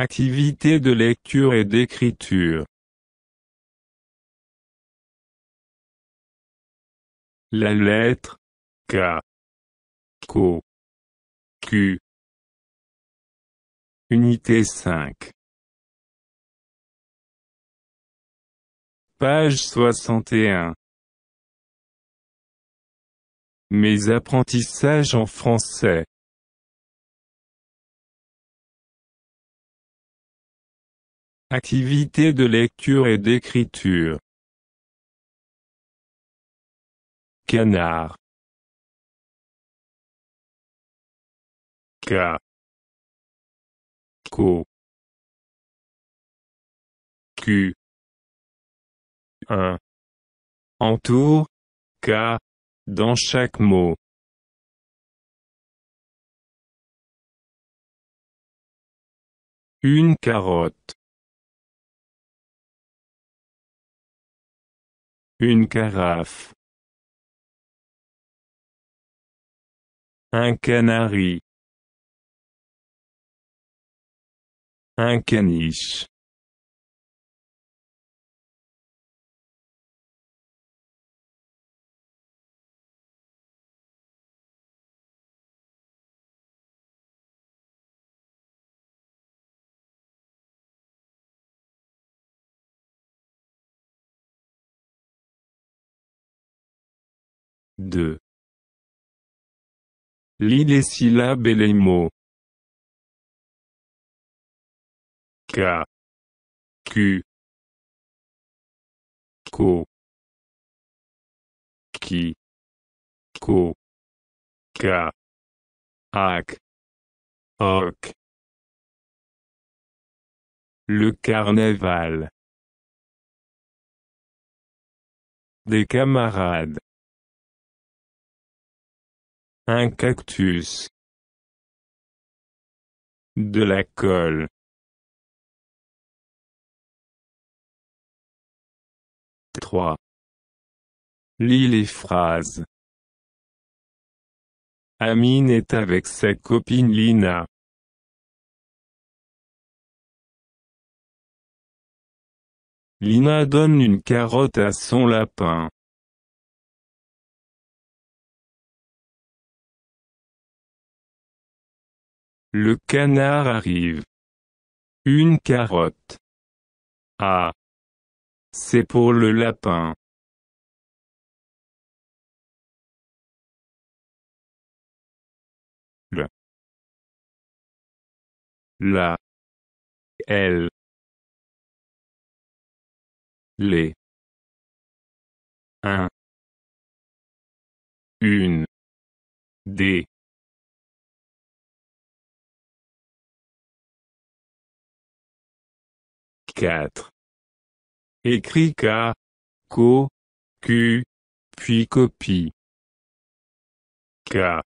activité de lecture et d'écriture. La lettre K. Co. Q. Unité 5. Page 61. Mes apprentissages en français. Activité de lecture et d'écriture. Canard. K. Co. Q. 1. Entour. K. Dans chaque mot. Une carotte. Une carafe. Un canari. Un caniche. 2. Lis les syllabes et les mots. K. Q. Co. Ki. Co. K. Ak. Le carnaval. Des camarades. Un cactus. De la colle. Trois. Lis les phrases. Amine est avec sa copine Lina. Lina donne une carotte à son lapin. Le canard arrive. Une carotte. Ah. C'est pour le lapin. Le. La. Elle. Les. Un. Une. Des. 4. Écris K, Co, Q, puis copie. K.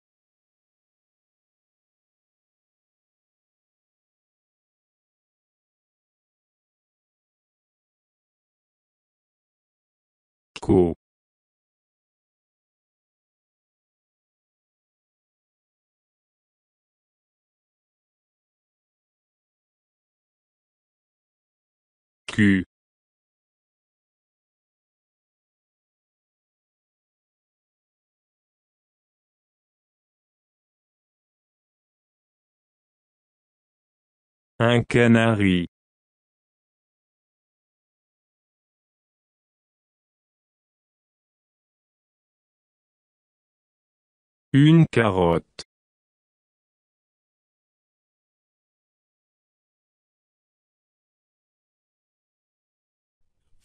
Un canari. Une carotte.